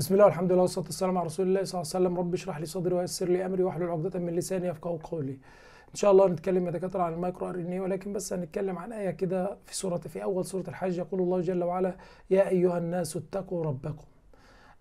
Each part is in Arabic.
بسم الله والحمد لله والصلاه والسلام على رسول الله صلى الله عليه وسلم رب اشرح لي صدري ويسر لي امري واحلل عقده من لساني يفقهوا قولي ان شاء الله هنتكلم يا دكاتره عن المايكرو ار ان اي ولكن بس هنتكلم عن ايه كده في سوره في اول سوره الحج يقول الله جل وعلا يا ايها الناس اتقوا ربكم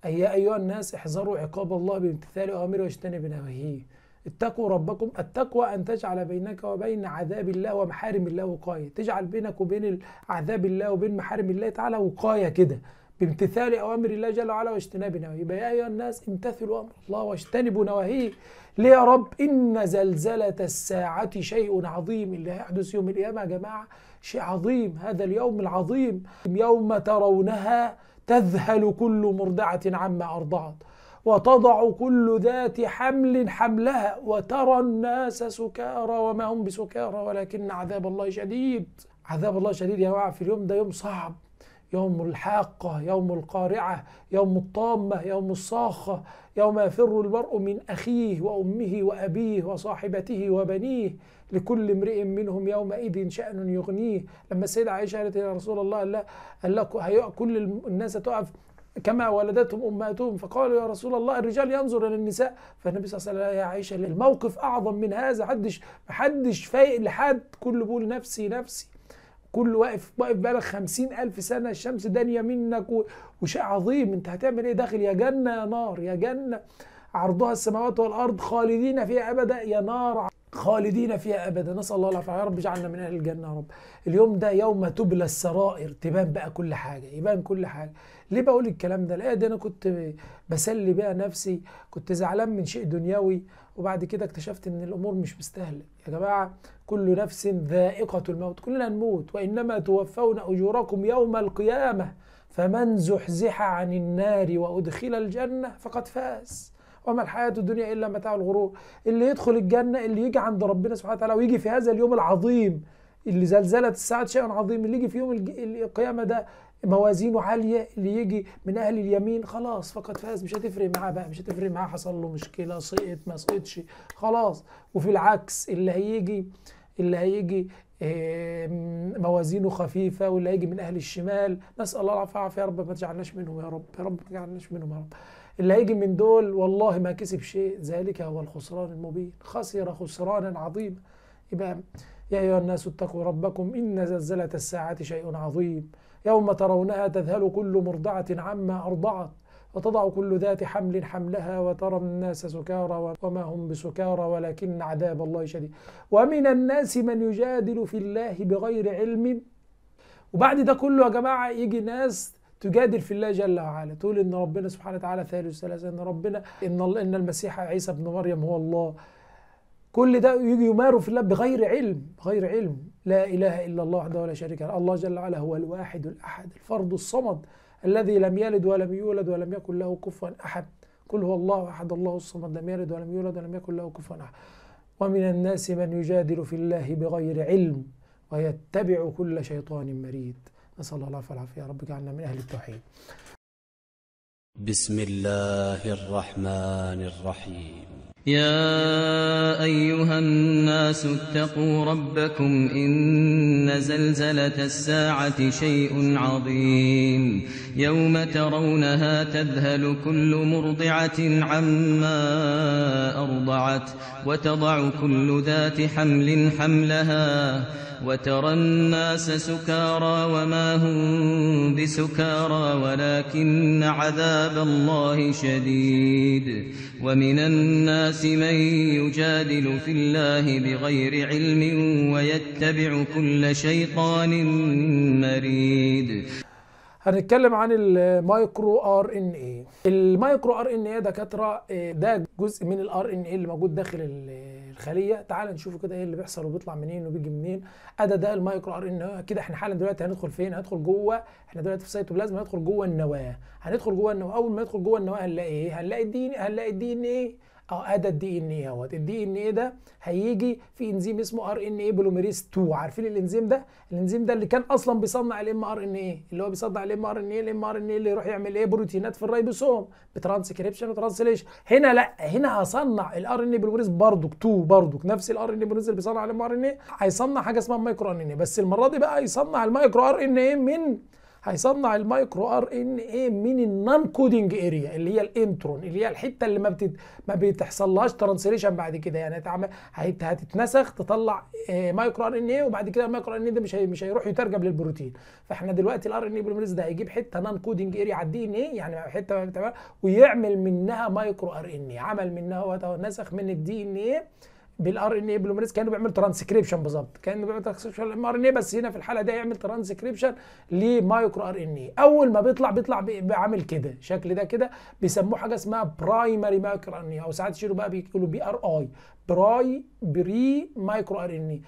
اي يا ايها الناس احذروا عقاب الله بامتثال اوامره واجتنب نواهيه اتقوا ربكم التقوى ان تجعل بينك وبين عذاب الله ومحارم الله وقايه تجعل بينك وبين عذاب الله وبين محارم الله تعالى وقايه كده بامتثال أوامر الله جل وعلا واجتناب نواهيه يبقى يا أيها الناس امتثلوا أمر الله واجتنبوا نواهيه ليه يا رب إن زلزلة الساعة شيء عظيم اللي هيحدث يوم القيامة يا جماعة شيء عظيم هذا اليوم العظيم يوم ترونها تذهل كل مرضعة عما أرضعت وتضع كل ذات حمل حملها وترى الناس سكارى وما هم بسكارى ولكن عذاب الله شديد عذاب الله شديد يا جماعة في اليوم ده يوم صعب يوم الحاقة يوم القارعة يوم الطامة يوم الصاخة يوم يفر المرء من أخيه وأمه وأبيه وصاحبته وبنيه لكل امرئ منهم يومئذ شأن يغنيه لما السيدة عائشة قالت يا رسول الله قال لك كل الناس تقف كما ولدتهم امهاتهم فقالوا يا رسول الله الرجال ينظر الى النساء فالنبي صلى الله عليه وسلم يا عائشه الموقف اعظم من هذا حدش حدش فايق لحد كله بيقول نفسي نفسي كل واقف واقف بقالك خمسين ألف سنة الشمس دانية منك وشيء عظيم أنت هتعمل إيه داخل يا جنة يا نار يا جنة عرضها السماوات والأرض خالدين فيها أبدا يا نار خالدين فيها أبدا نسأل الله العافية يا رب اجعلنا من أهل الجنة يا رب اليوم ده يوم تبلى السرائر تبان بقى كل حاجة يبان كل حاجة ليه بقول الكلام ده الآية دي أنا كنت بسلي بيها نفسي كنت زعلان من شيء دنيوي وبعد كده اكتشفت ان الامور مش مستاهله يا جماعه كل نفس ذائقة الموت كلنا نموت وإنما توفون أجوركم يوم القيامة فمن زحزح عن النار وأدخل الجنة فقد فاز وما الحياة الدنيا إلا متاع الغرور اللي يدخل الجنة اللي يجي عند ربنا سبحانه وتعالى ويجي في هذا اليوم العظيم اللي زلزلت الساعة شيء عظيم اللي يجي في يوم القيامة ده موازينه عالية اللي يجي من أهل اليمين خلاص فقد فاز مش هتفرق معاه بقى مش هتفرق معاه حصل له مشكلة سقط ما سقطش خلاص وفي العكس اللي هيجي اللي هيجي موازينه خفيفه واللي هيجي من اهل الشمال نسال الله العافيه والعافيه يا رب ما تجعلناش منهم يا رب يا رب ما تجعلناش منهم يا رب اللي هيجي من دول والله ما كسب شيء ذلك هو الخسران المبين خسر خسرانا عظيما يبقى يا أيها الناس اتقوا ربكم إن زلزلة الساعة شيء عظيم يوم ترونها تذهل كل مرضعة عما أرضعت وتضع كل ذات حمل حملها وترى الناس سكارى وما هم بسكارى ولكن عذاب الله شديد ومن الناس من يجادل في الله بغير علم وبعد ده كله يا جماعة يجي ناس تجادل في الله جل وعلا تقول ان ربنا سبحانه وتعالى ثالث ثلاثة ان ربنا ان ان المسيح عيسى ابن مريم هو الله كل ده يجي يماروا في الله بغير علم بغير علم لا اله الا الله وحده لا شريك له الله جل وعلا هو الواحد الاحد الفرد الصمد الذي لم يلد ولم يولد ولم يكن له كفوا أحد قل هو الله أحد الله الصمد لم يلد ولم يولد ولم يكن له كفوا أحد ومن الناس من يجادل في الله بغير علم ويتبع كل شيطان مريد نسأل الله العافية يا رب اجعلنا من أهل التوحيد بسم الله الرحمن الرحيم يا أيها الناس اتقوا ربكم إن زلزلة الساعة شيء عظيم يوم ترونها تذهل كل مرضعة عما وضعت وتضع كل ذات حمل حملها وترى الناس سكارى وما هم بسكارى ولكن عذاب الله شديد ومن الناس من يجادل في الله بغير علم ويتبع كل شيطان مريد هنتكلم عن المايكرو ار ان اي المايكرو ار ان اي دكاتره آه، ده جزء من الار ان اي اللي موجود داخل الخليه تعال نشوف كده ايه اللي بيحصل وبيطلع منين وبيجي منين ادى ده المايكرو ار ان اي كده احنا حالا دلوقتي هندخل فين هندخل جوه احنا دلوقتي في سيتوبلازم هندخل جوه النواه هندخل جوه النواه اول ما ندخل جوه النواه هنلاقي ايه هنلاقي الدي ان هنلاقي الدي ان ايه اه ده الدي ان ايه اهوت الدي ان ايه ده هيجي في انزيم اسمه ار ان ايه بولوميريز 2 عارفين الانزيم ده الانزيم ده اللي كان اصلا بيصنع الام ار ان ايه اللي هو بيصنع الام ار ان ايه الام ار ان ايه اللي يروح يعمل ايه بروتينات في الريبوسوم بترانسكريبشن وترانسليشن هنا لا هنا هصنع الار ان ايه بولوميريز برضك 2 برضك نفس الار ان ايه بولوميريز اللي بيصنع الام ار ان ايه هيصنع حاجه اسمها مايكرو ان ايه بس المره دي بقى هيصنع المايكرو ار ان ايه من هيصنع المايكرو ار ان اي من النون كودنج اريا اللي هي الانترون اللي هي الحته اللي ما بتت... ما بتحصلهاش ترانسليشن بعد كده يعني هتعمل هت... هتتنسخ تطلع آه، مايكرو ار ان اي وبعد كده المايكرو ار ان اي ده مش هي... مش هيروح يترجم للبروتين فاحنا دلوقتي الار ان اي بوليميريز ده هيجيب حته نون كودنج اريا على الدي ان اي يعني حته ما ويعمل منها مايكرو ار ان اي عمل منها نسخ من الدي ان اي بالار ان اي بلوميريز كانه بيعمل ترانسكريبشن بالظبط كانه بيعمل ترانسكريبشن للام ار ان اي بس هنا في الحاله ده يعمل ترانسكريبشن لمايكرو ار ان اي اول ما بيطلع بيطلع عامل كده شكل ده كده بيسموه حاجه اسمها برايمري مايكرو ار ان اي او ساعات يشيلوا بقى بيقولوا بي ار اي براي بري مايكرو ار ان اي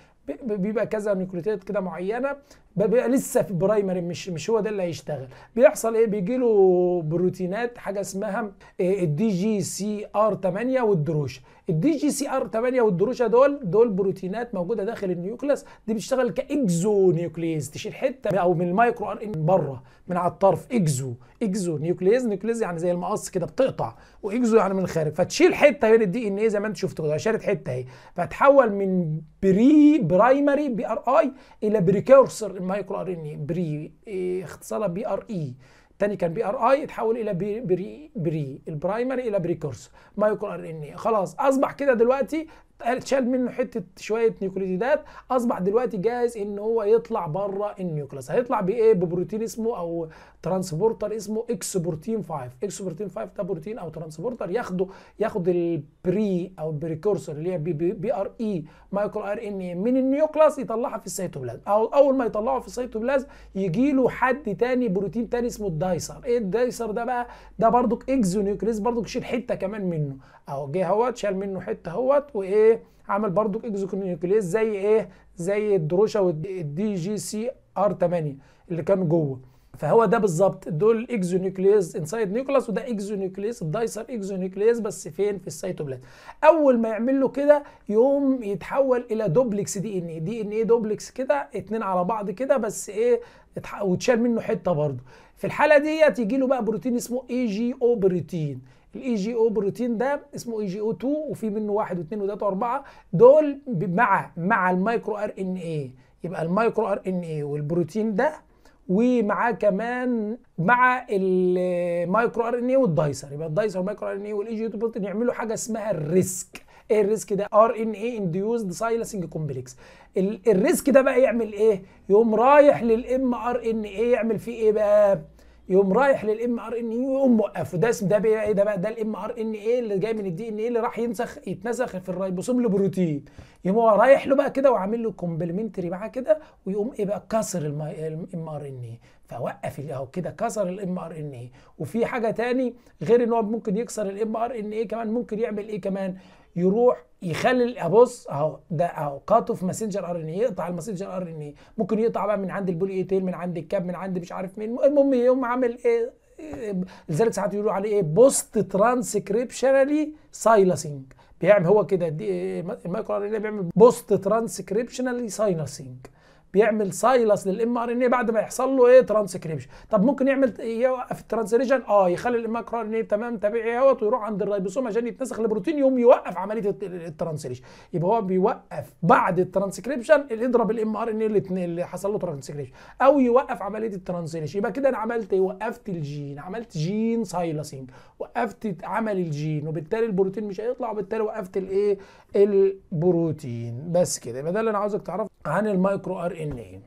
بيبقى كذا نيوكليوتيد كده معينه بيبقى لسه في برايمري مش مش هو ده اللي هيشتغل بيحصل ايه بيجي له بروتينات حاجه اسمها الدي جي سي ار 8 والدروشه الدي جي سي ار 8 والدروشه دول دول بروتينات موجوده داخل النيوكليس دي بتشتغل كاكزو نيوكليز تشيل حته او من المايكرو ار ان بره من على الطرف اكزو اكزو نيوكليز نيوكليز يعني زي المقص كده بتقطع واكزو يعني من الخارج فتشيل حته هنا الدي ان ايه زي ما انت شفت كده شالت حته اهي فتحول من بري برايمري بي ار اي الى بريكورسر مايكرو ار ان اي بري إيه، اختصارها بي ار اي تاني كان بي ار اي اتحول الى بري بري, بري. البرايمري الى بريكورسر مايكرو ار ان اي خلاص اصبح كده دلوقتي اتشال منه حته شويه نيوكليوتيدات اصبح دلوقتي جاهز ان هو يطلع بره النيوكلس هيطلع بايه ببروتين اسمه او ترانسبورتر اسمه اكس بروتين 5 اكس بروتين 5 ده بروتين او ترانسبورتر ياخده ياخد البري او البريكورسور اللي هي بي, بي, بي ار اي مايكرو ار ان اي من النيوكلس يطلعها في السيتوبلازم او اول ما يطلعه في السيتوبلازم يجي له حد تاني بروتين تاني اسمه الدايسر ايه الدايسر ده بقى ده برضك اكزو برضك شيل حته كمان منه اهو جه اهوت شال منه حته اهوت وايه عمل برضو اكزوكنيوكليز زي ايه زي الدروشه والدي جي سي ار 8 اللي كانوا جوه فهو ده بالظبط دول اكزونيوكليز انسايد نيوكلاس وده اكزونيوكليز الدايسر اكزونيوكليز بس فين في السيتوبلاز اول ما يعمل له كده يقوم يتحول الى دوبلكس دي ان اي دي ان اي دوبلكس كده اتنين على بعض كده بس ايه وتشال منه حته برضه في الحاله ديت يجي له بقى بروتين اسمه اي جي او بروتين الاي جي e او بروتين ده اسمه اي جي او 2 وفي منه واحد واثنين وثلاثه واربعه دول مع مع المايكرو ار ان اي يبقى المايكرو ار ان اي والبروتين ده ومعاه كمان مع المايكرو ار ان اي والدايسر يبقى الدايسر والمايكرو ار ان اي والاي جي e بروتين يعملوا حاجه اسمها الريسك ايه الريسك ده ار ان اي انديوزد سايلنسنج كومبلكس الريسك ده بقى يعمل ايه يقوم رايح للام ار ان اي يعمل فيه ايه بقى يقوم رايح للام ار ان اي ويقوم موقفه ده اسم ده بقى ايه ده بقى ده الام ار ان اي اللي جاي من الدي ان اي اللي راح ينسخ يتنسخ في الريبوسوم لبروتين يقوم هو رايح له بقى كده وعامل له كومبلمنتري معاه كده ويقوم ايه بقى كسر الام ار ان اي فوقف اهو كده كسر الام ار ان اي وفي حاجه تاني غير ان هو ممكن يكسر الام ار ان اي كمان ممكن يعمل ايه كمان يروح يخلي ابص اهو ده اوقاته في ماسنجر ار ان اي يقطع الماسنجر ار ان اي ممكن يقطع بقى من عند البولي اي تيل من عند الكاب من عند مش عارف مين المهم يقوم عامل ايه لذلك إيه، ساعات يقولوا عليه ايه بوست ترانسكريبشنالي سايلاسينج بيعمل هو كده المايكرو آه، ار ان اي بيعمل بوست ترانسكريبشنالي سايلاسينج بيعمل سايلس للام ار ان اي بعد ما يحصل له ايه ترانسكريبشن طب ممكن يعمل يوقف الترانسريشن اه يخلي الام ار ان اي تمام طبيعي اهوت ويروح عند الريبوسوم عشان يتنسخ لبروتين يقوم يوقف عمليه الترانسريشن يبقى هو بيوقف بعد الترانسكريبشن يضرب الام ار ان اي اللي حصل له ترانسكريبشن او يوقف عمليه الترانسريشن يبقى كده انا عملت ايه وقفت الجين عملت جين سايلسنج وقفت عمل الجين وبالتالي البروتين مش هيطلع وبالتالي وقفت الايه البروتين بس كده يبقى ده اللي انا عاوزك تعرفه عن المايكرو ار ان ايه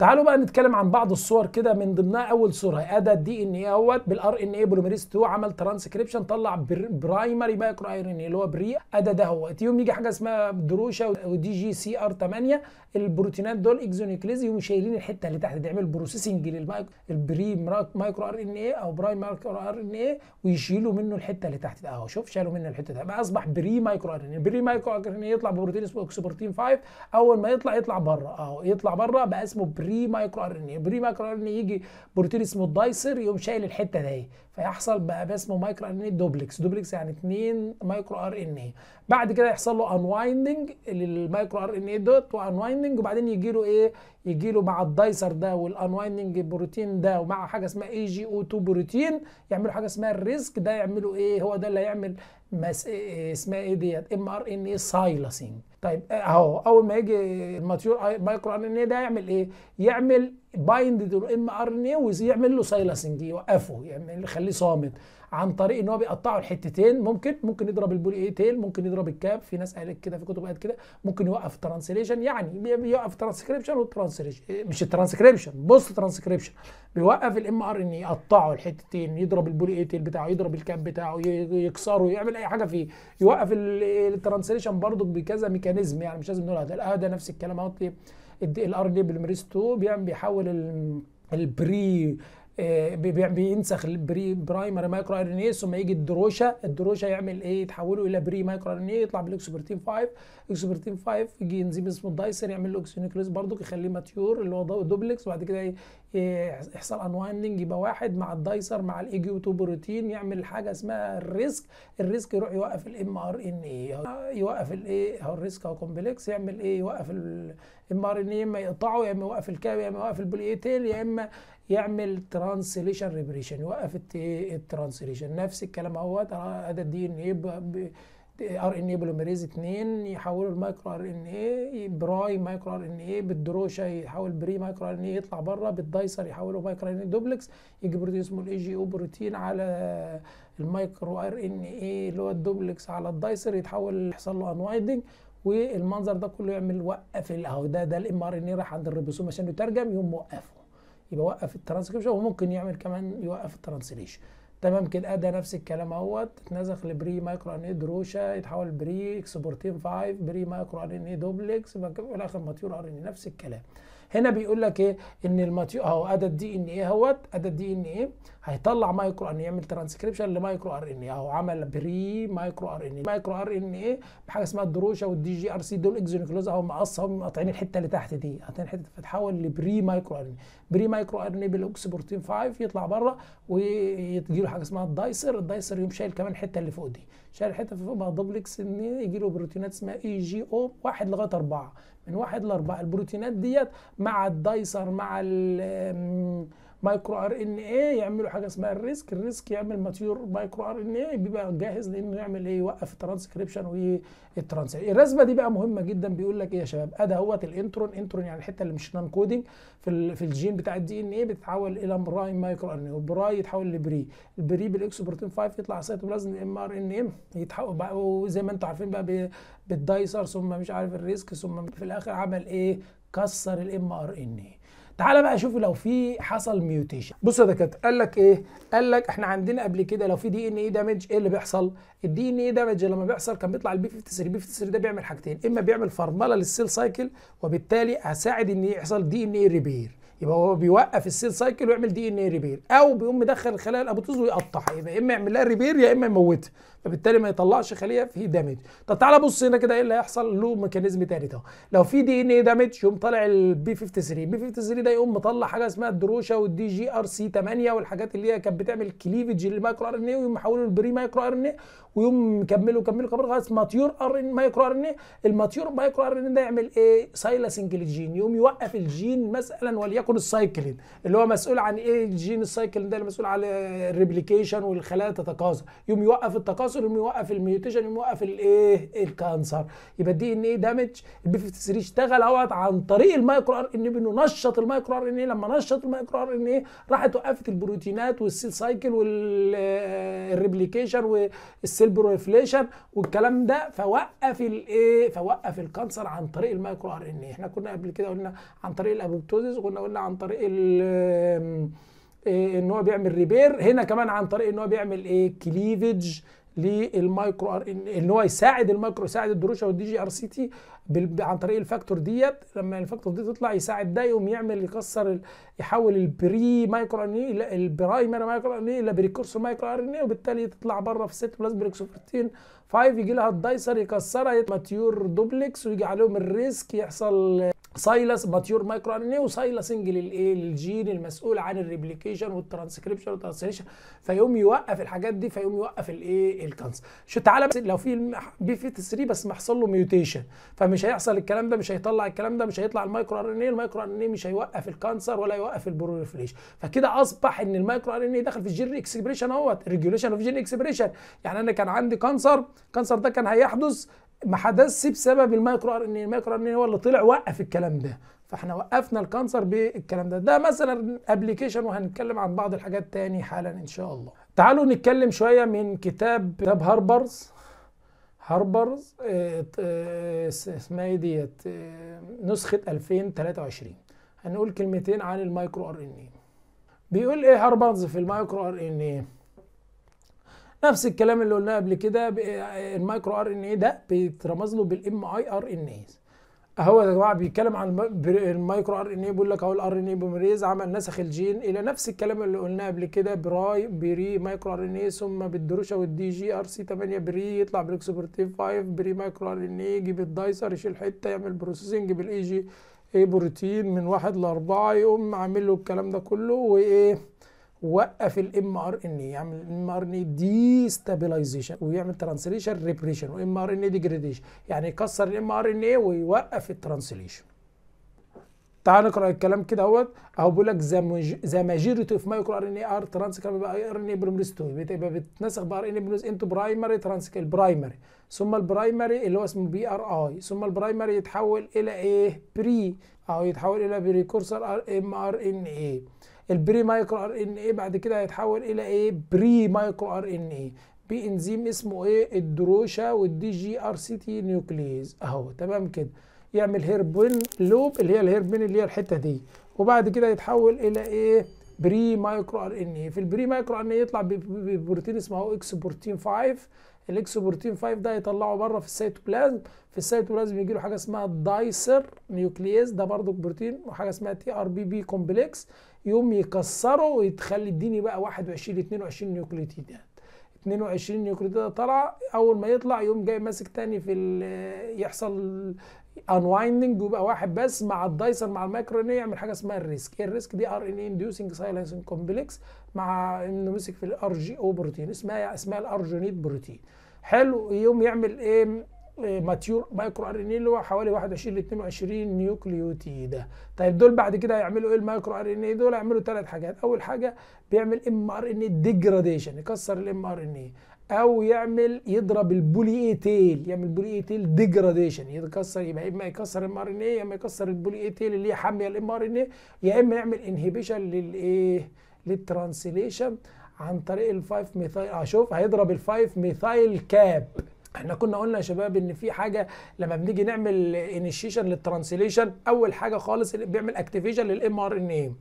تعالوا بقى نتكلم عن بعض الصور كده من ضمنها اول صوره ادى الدي ان اي اهوت بالار ان اي بوليمريز 2 عمل ترانسكريبشن طلع برايمري مايكرو ار ان اي اللي هو بري ادى ده اهوت يوم يجي حاجه اسمها دروشه ودي جي سي ار 8 البروتينات دول اكزونيكليز يقوموا شايلين الحته اللي تحت تعمل بروسيسنج للبري مايكرو ار ان اي او براي مايكرو ار ان اي ويشيلوا منه الحته اللي تحت اهو شوف شالوا منه الحته ده بقى اصبح بري مايكرو ار ان اي بري مايكرو ار ان اي يطلع ببروتين اسمه اكسبروتين 5 اول ما يطلع يطلع بره اهو يطلع بره بقى اسمه بري بري مايكرو ار ان اي بري مايكرو ار ان اي يجي بروتين اسمه الدايسر يقوم شايل الحته دي فيحصل بقى اسمه مايكرو ار ان اي دوبلكس دوبلكس يعني 2 مايكرو ار ان اي بعد كده يحصل له انوايندنج للمايكرو ار ان اي دوت وانوايندنج وبعدين يجي له ايه يجي له مع الدايسر ده والانوايندنج بروتين ده ومع حاجه اسمها اي جي او 2 بروتين يعملوا حاجه اسمها الريسك ده يعملوا ايه هو ده اللي هيعمل مس... اسمها ايه ديت ام ار ان اي سايلاسين طيب اهو اول ما يجي الماتيور آه، مايكرو ار ان ايه ده يعمل ايه؟ يعمل بايند تو الام ار ان ايه ويعمل له سايلاسين يوقفه يعمل يخليه صامت عن طريق ان هو بيقطعه لحتتين ممكن ممكن يضرب البولي اي تيل ممكن يضرب الكاب في ناس قالت كده في كتب قالت كده ممكن يوقف الترانسليشن يعني بيوقف الترانسكريبشن والترانسليشن مش الترانسكريبشن بوست ترانسكريبشن بيوقف الام ار ان يقطعه لحتتين يضرب البولي اي تيل بتاعه يضرب الكاب بتاعه يكسره يعمل اي حاجه فيه يوقف الترانسليشن برضه بكذا ميكانيزم يعني مش لازم نقول هذا ده نفس الكلام اهوت الار ان اي بالمريس 2 بيحول البري بينسخ البري برايمري مايكرو ار ان اي ثم يجي الدروشه الدروشه يعمل ايه يتحوله الى بري مايكرو ار ان اي يطلع بالاكسبرتين 5 اكسبرتين 5 يجي انزيم اسمه الدايسر يعمل له اكسينكريز برضو يخليه ماتيور اللي هو دوبلكس وبعد كده يحصل انوايندنج يبقى واحد مع الدايسر مع الاي جي 2 بروتين يعمل حاجه اسمها الريسك الريسك يروح يوقف الام ار ان اي يوقف الايه هو الريسك او كومبلكس يعمل ايه يوقف الام ار ان اي يا اما يقطعه يا اما يوقف الكاب يا اما يوقف البولي تيل يا اما يعمل ترانسليشن ريبريشن يوقف الترانسليشن نفس الكلام اهوت هذا الدي ان ايه ار ان اي بلوميريز 2 يحولوا المايكرو ار ان اي براي مايكرو ار ان اي بالدروشه يحول بري مايكرو ار ان اي يطلع بره بالدايسر يحولوا مايكرو ار ان اي دوبلكس يجي بروتين اسمه الاي جي او بروتين على المايكرو ار ان اي اللي هو الدوبلكس على الدايسر يتحول يحصل له انوايدنج والمنظر ده كله يعمل وقف اهو ده ده الام ار ان اي راح عند الريبوسوم عشان يترجم يقوم موقفه يبقى وقف الترانسكريبشن وممكن يعمل كمان يوقف الترانسليشن تمام كده ده نفس الكلام اهوت اتنزخ لبري مايكرو ان اي دروشه يتحول بري اكسبورتين 5 بري مايكرو ان اي دوبلكس في الاخر ماتيور ار ان إيه، نفس الكلام هنا بيقول لك ايه ان الماتيو اهو ادى الدي ان ايه اهوت ادى الدي ان ايه هيطلع مايكرو ان يعمل ترانسكريبشن لمايكرو ار ان ايه اهو عمل بري مايكرو ار ان ايه مايكرو ار ان ايه بحاجه اسمها الدروشه والدي جي ار سي دول اكزونيكلوز اهو مقصهم مقطعين الحته اللي تحت دي قاطعين الحته فتحول لبري مايكرو ار ان بري مايكرو ار ان ايه بالاوكس بروتين 5 يطلع بره ويجي له حاجه اسمها الدايسر الدايسر يقوم شايل كمان الحته اللي فوق دي شايل الحته اللي فوق بقى دوبلكس ان يجي له بروتينات اسمها اي جي او 1 لغايه 4 من واحد لاربعه البروتينات ديت مع الدايسر مع مايكرو ار ان اي يعملوا حاجه اسمها الريسك الريسك يعمل ماتيور مايكرو ار ان اي بيبقى جاهز لانه يعمل ايه يوقف الترانسكريبشن والترانس الرسمه دي بقى مهمه جدا بيقول لك ايه يا شباب ادي اهوت الانترون انترون يعني الحته اللي مش نان كودنج في, في الجين بتاع الدي ان اي بتتحول الى برايم مايكرو ار ان اي والبراي يتحول لبري البري بالاكس بروتين 5 يطلع سيتوبلازم ام ار ان اي يتحول بقى وزي ما انتم عارفين بقى بالدايسر ثم مش عارف الريسك ثم في الاخر عمل ايه كسر الام ار ان اي تعال بقى شوف لو في حصل ميوتيشن بص يا دكاتره قال لك ايه قال لك احنا عندنا قبل كده لو في دي ان اي دامج ايه اللي بيحصل الدي ان اي دامج لما بيحصل كان بيطلع البي 53 بي 53 ده بيعمل حاجتين اما بيعمل فرمله للسيل سايكل وبالتالي هساعد ان يحصل دي ان اي ريبير يبقى هو بيوقف السيل سايكل ويعمل دي ان اي ريبير او بيقوم مدخل الخلايا الابوتوز ويقطعها يبقى اما يعمل لها ريبير يا اما يموتها فبالتالي ما يطلعش خليه فيه دامج طب تعالى بص هنا كده ايه اللي هيحصل له ميكانيزم تاني ده لو في دي ان اي دامج يقوم طالع البي 53 بي 53 ده يقوم مطلع حاجه اسمها الدروشه والدي جي ار سي 8 والحاجات اللي هي كانت بتعمل كليفج للمايكرو ار ان اي ويقوم محوله للبري مايكرو ار ان اي ويقوم مكمله كمله كمان لغايه ماتيور ار ان مايكرو ار ان اي الماتيور مايكرو ار ان اي ده يعمل ايه سايلسنج للجين يقوم يوقف الجين مثلا وليكن السايكلين اللي هو مسؤول عن ايه الجين السايكلين ده اللي مسؤول عن الريبليكيشن والخلايا تتكاثر يقوم يوقف التكاثر العنصر يقوم يوقف الميوتيشن يقوم يوقف الايه الكانسر يبقى الدي ان ايه دامج البي 53 اشتغل اهوت عن طريق المايكرو ار ان إيه، بانه نشط المايكرو ار ان ايه لما نشط المايكرو ار ان ايه راحت وقفت البروتينات والسيل سايكل والريبليكيشن آه، والسيل بروفليشن والكلام ده فوقف الايه فوقف الكانسر عن طريق المايكرو ار ان ايه احنا كنا قبل كده قلنا عن طريق الابوبتوزيس وكنا قلنا عن طريق ال آه، ان هو بيعمل ريبير هنا كمان عن طريق ان هو بيعمل ايه كليفج للمايكرو ار ان ان هو يساعد المايكرو يساعد الدروشه والدي جي ار سي تي عن طريق الفاكتور ديت لما الفاكتور دي تطلع يساعد ده يقوم يعمل يكسر يحول البري مايكرو ار ان اي البرايمري مايكرو ار ان اي الى بريكورسور مايكرو ار ان اي وبالتالي تطلع بره في 6 بلس بريكسوفرتين 5 يجي لها الدايسر يكسرها ماتيور دوبلكس ويجي عليهم الريسك يحصل سايلس ماتيور مايكرو ار ان اي وسايلسنج للايه للجين المسؤول عن الريبليكيشن والترانسكريبشن والترانسليشن فيقوم يوقف الحاجات دي فيقوم يوقف الايه الكانسر شو تعالى بس لو في بي في 3 بس محصل له ميوتيشن فمش هيحصل الكلام ده مش هيطلع الكلام ده مش هيطلع المايكرو ار ان اي المايكرو ار ان اي مش هيوقف الكانسر ولا يوقف البروليفريشن فكده اصبح ان المايكرو ار ان اي دخل في الجين اكسبريشن اهوت ريجوليشن اوف جين اكسبريشن يعني انا كان عندي كانسر كانسر ده كان هيحدث ما حدثش بسبب المايكرو ار ان اي المايكرو ار ان اي هو اللي طلع وقف الكلام ده فاحنا وقفنا الكانسر بالكلام ده ده مثلا ابلكيشن وهنتكلم عن بعض الحاجات تاني حالا ان شاء الله تعالوا نتكلم شويه من كتاب كتاب هاربرز هاربرز آه، آه، اسمها ايه ديت آه، نسخه 2023 هنقول كلمتين عن المايكرو ار ان اي بيقول ايه هاربرز في المايكرو ار ان اي نفس الكلام اللي قلناه قبل كده آه، المايكرو ار ان اي ده بيترمز له بالام اي ار ان ايز اهو يا جماعه بيتكلم عن المايكرو ار ان اي بيقول لك اهو الار ان اي بوميريز عمل نسخ الجين الى نفس الكلام اللي قلناه قبل كده براي بري مايكرو ار ان اي ثم بالدروشه والدي جي ار سي 8 بري يطلع بالاكسبرتين 5 بري مايكرو ار ان اي يجيب الدايسر يشيل حته يعمل بروسيسنج بالاي جي اي بروتين من واحد لاربعه يقوم عامل له الكلام ده كله وايه وقف الام ار ان اي يعمل الام ار ان اي دي ستابلايزيشن ويعمل ترانسليشن ريبريشن وام ار ان اي ديجريديشن يعني يكسر الام ار ان اي ويوقف الترانسليشن تعال نقرا الكلام كده اهوت اهو بيقول لك ذا ماجوريتي اوف مايكرو ار ان اي ار ترانسكريبت باي ار ان اي برومريز 2 بتبقى بتتنسخ بار ان اي انتو برايمري ترانسكريبت البرايمري ثم البرايمري اللي هو اسمه بي ار اي ثم البرايمري يتحول الى ايه؟ بري او يتحول الى بريكورسر ام ار ان اي البري مايكرو ار ان اي بعد كده هيتحول الى ايه بري مايكرو ار ان اي بانزيم اسمه ايه الدروشا والدي جي ار سي تي نيوكليز اهو تمام كده يعمل هيربين لوب اللي هي الهيربين اللي هي الحته دي وبعد كده يتحول الى ايه بري مايكرو ار ان اي في البري مايكرو ار ان اي يطلع ببروتين اسمه اكس بروتين 5 الاكس بروتين 5 ده يطلعه بره في السيتوبلازم في السيتوبلازم يجي له حاجه اسمها دايسر نيوكليز ده برضه بروتين وحاجه اسمها تي ار بي بي كومبلكس يقوم يكسره ويتخلي اديني بقى 21 22 نيوكليوتيد 22 نيوكليوتيد طالعه اول ما يطلع يقوم جاي ماسك تاني في يحصل انوايندنج ويبقى واحد بس مع الدايسر مع المايكرو ان يعمل حاجه اسمها الريسك إيه الريسك دي ار ان اي انديوسنج سايلنسنج كومبلكس مع انه مسك في الار جي او بروتين اسمها يعني اسمها الارجونيت e بروتين حلو يوم يعمل ايه ماتيور مايكرو ار ان اي اللي هو حوالي 21 ل 22 نيوكليوتيد طيب دول بعد كده هيعملوا ايه المايكرو ار ان اي دول هيعملوا ثلاث حاجات اول حاجه بيعمل ام ار ان اي ديجراديشن يكسر الام ار ان اي او يعمل يضرب البولي اي تيل يعمل بولي اي تيل ديجراديشن يتكسر يبقى اما يكسر الام ار ان اي يا اما يكسر البولي اي تيل اللي هي حاميه الام ار ان اي يا اما يعمل انهبيشن للايه للترانسليشن عن طريق الفايف ميثايل اه شوف هيضرب الفايف ميثايل كاب احنا كنا قلنا يا شباب ان في حاجه لما بنيجي نعمل انيشيشن للترانسليشن اول حاجه خالص بيعمل اكتيفيشن للام ار ان اي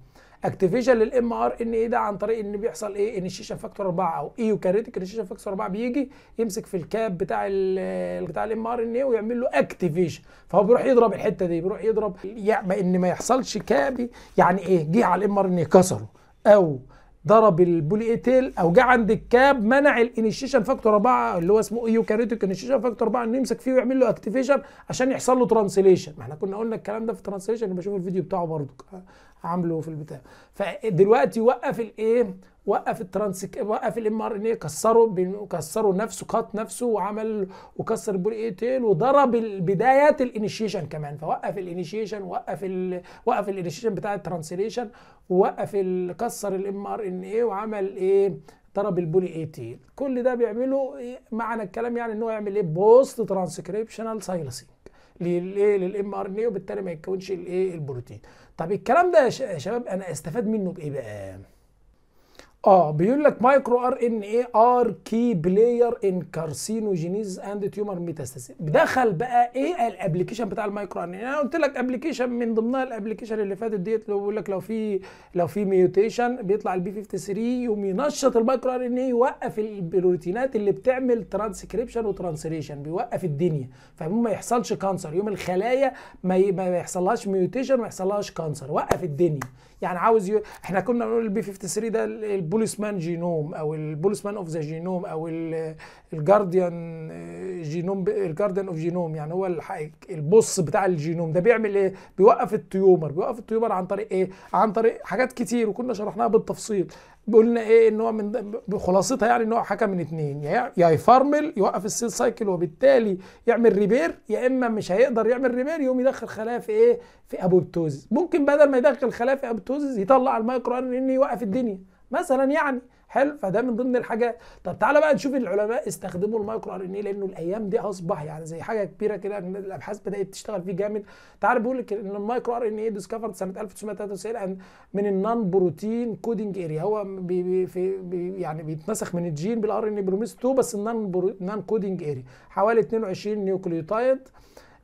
اكتيفيشن للام ار ان ايه ده عن طريق ان بيحصل ايه انيشيشن فاكتور 4 او ايوكاريتيك انيشيشن فاكتور 4 بيجي يمسك في الكاب بتاع ال بتاع الام ار ان ايه ويعمل له اكتيفيشن فهو بيروح يضرب الحته دي بيروح يضرب يعني ان ما يحصلش كابي يعني ايه جه على الام ار ان ايه كسره او ضرب البوليتيل او جه عند الكاب منع الانيشيشن فاكتور 4 اللي هو اسمه ايوكاريوتيك انيشيشن فاكتور 4 انه يمسك فيه ويعمل له اكتيفيشن عشان يحصل له ترانسليشن ما احنا كنا قلنا الكلام ده في ترانسليشن شوف الفيديو بتاعه برضه آه، عامله في البتاع فدلوقتي وقف الايه وقف الترانسك وقف الام ار ان ايه كسره كسره نفسه قط نفسه وعمل وكسر البول اي تيل وضرب بدايات الانيشيشن كمان فوقف الانيشيشن وقف الـ وقف الانيشيشن بتاع الترانسليشن ووقف كسر الام ار ان ايه وعمل ايه ضرب البولي اي تيل كل ده بيعمله إيه؟ معنى الكلام يعني ان هو يعمل ايه بوست ترانسكريبشنال سايلسينج للايه للام ار ان اي وبالتالي ما يتكونش الايه البروتين طب الكلام ده يا شباب انا استفاد منه بايه بقى اه بيقول لك مايكرو ار ان اي ار كي بلاير ان كارسينوجينيز اند تيومر ميتاستاس دخل بقى ايه الابلكيشن بتاع المايكرو ار ان إيه؟ انا قلت لك ابلكيشن من ضمنها الابلكيشن اللي فاتت ديت اللي بيقول لك لو في لو في ميوتيشن بيطلع البي 53 يقوم ينشط المايكرو ار ان اي يوقف البروتينات اللي بتعمل ترانسكريبشن وترانسليشن بيوقف الدنيا فيقوم ما يحصلش كانسر يوم الخلايا ما, يحصلهاش ميوتيشن ما يحصلهاش كانسر وقف الدنيا يعني عاوز يو... احنا كنا بنقول البي 53 ده البوليسمان جينوم او البوليسمان اوف ذا جينوم او الجارديان آه، جينوم الجارديان اوف جينوم يعني هو البص بتاع الجينوم ده بيعمل ايه بيوقف التيومر بيوقف التيومر عن طريق ايه عن طريق حاجات كتير وكنا شرحناها بالتفصيل قلنا ايه ان هو من خلاصتها يعني ان هو حكى من اتنين يا يفرمل يوقف السيل سايكل وبالتالي يعمل ريبير يا اما مش هيقدر يعمل ريبير يقوم يدخل خلايا في ايه في ابوبتوزيس ممكن بدل ما يدخل خلايا في ابوبتوزيس يطلع المايكرو ان يوقف الدنيا مثلا يعني حلو فده من ضمن الحاجات طب تعالى بقى نشوف العلماء استخدموا المايكرو ار ان اي لانه الايام دي اصبح يعني زي حاجه كبيره كده ان الابحاث بدات تشتغل فيه جامد تعالى بيقول لك ان المايكرو ار ان اي ديسكفرد سنه 1993 من النان بروتين كودنج اريا هو بي بي في بي يعني بيتنسخ من الجين بالار ان اي بروميس 2 بس النون نان كودنج اريا حوالي 22 نيوكليوتايد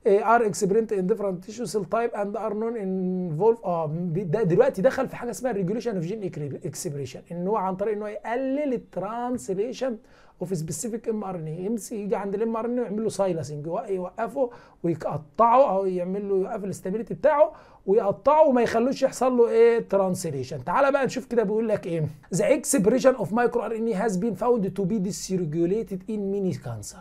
ار اكسبرنت ان ديفرنت تيشو سيل تايب اند ار نون انفولف اه ده دلوقتي دخل في حاجه اسمها ريجوليشن اوف جين اكسبريشن ان هو عن طريق ان هو يقلل الترانسليشن اوف سبيسيفيك ام ار ان اي يجي عند الام ار ان ويعمل له سايلسنج يوقفه ويقطعه او يعمل له يوقف الاستابيليتي بتاعه ويقطعه وما يخلوش يحصل له ايه ترانسليشن تعالى بقى نشوف كده بيقول لك ايه ذا اكسبريشن اوف مايكرو ار ان اي هاز بين فاوند تو بي ديسريجوليتد ان ميني كانسر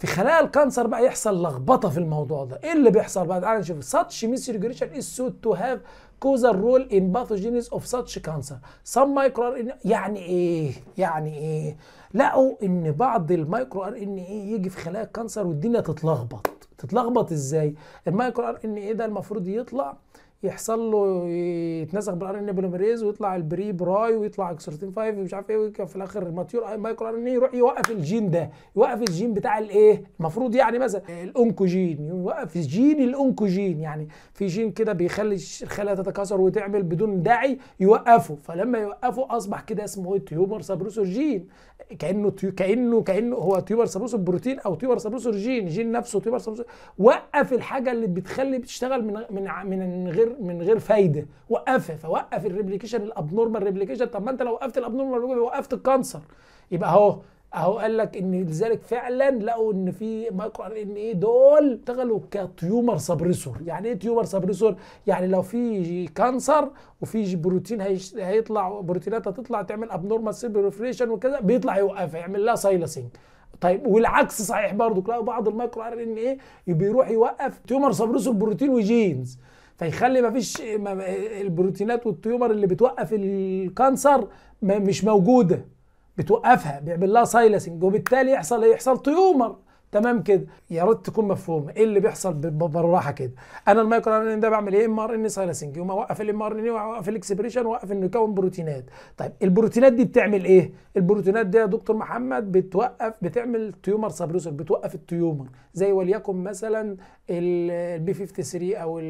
في خلايا الكانسر بقى يحصل لخبطه في الموضوع ده ايه اللي بيحصل بقى تعالى نشوف از misregulation تو هاف كوز رول ان باثوجينيز اوف ساتش كانسر such مايكرو ار ان يعني ايه يعني ايه لقوا ان بعض المايكرو ار ان ايه يجي في خلايا الكانسر والدنيا تتلخبط تتلخبط ازاي المايكرو ار ان ايه ده المفروض يطلع يحصل له يتنسخ بالار ان بوليمريز ويطلع البري براي ويطلع اكسرتين 5 ومش عارف ايه وفي الاخر ماتيور مايكرو ار ان إيه يروح يوقف الجين ده يوقف الجين بتاع الايه المفروض يعني مثلا الانكوجين يوقف جين الانكوجين يعني في جين كده بيخلي الخلايا تتكاثر وتعمل بدون داعي يوقفه فلما يوقفه اصبح كده اسمه تيومر سابروسور جين كانه تيو كانه كانه هو تيوبر سابوس بروتين او تيوبر سابوس جين جين نفسه تيوبر سابوس وقف الحاجه اللي بتخلي بتشتغل من من من غير من غير فايده وقفها فوقف الريبليكيشن الابنورمال ريبليكيشن طب ما انت لو وقفت الابنورمال وقفت الكانسر يبقى اهو اهو قال لك ان لذلك فعلا لقوا ان في مايكرو ار ان ايه دول اشتغلوا كتيومر سبريسور يعني ايه تيومر سبريسور يعني لو في كانسر وفي بروتين هيش... هيطلع بروتينات هتطلع تعمل ابنورمال سيل بريفريشن وكذا بيطلع يوقفها يعمل لها سايلاسينج طيب والعكس صحيح برضه لقوا بعض المايكرو ار ان ايه بيروح يوقف تيومر سبريسور بروتين وجينز فيخلي مفيش البروتينات والتيومر اللي بتوقف الكانسر مش موجوده بتوقفها بيعمل لها سايلسنج وبالتالي يحصل يحصل تيومر تمام كده يا ريت تكون مفهومه ايه اللي بيحصل بالراحه كده انا المايكرو ار ان ده بعمل ايه ام ار ان سايلسنج يوم اوقف الام ار ان إيه؟ واوقف الاكسبريشن واوقف انه يكون بروتينات طيب البروتينات دي بتعمل ايه البروتينات دي يا دكتور محمد بتوقف بتعمل تيومر سابروسر بتوقف التيومر زي وليكن مثلا البي 53 او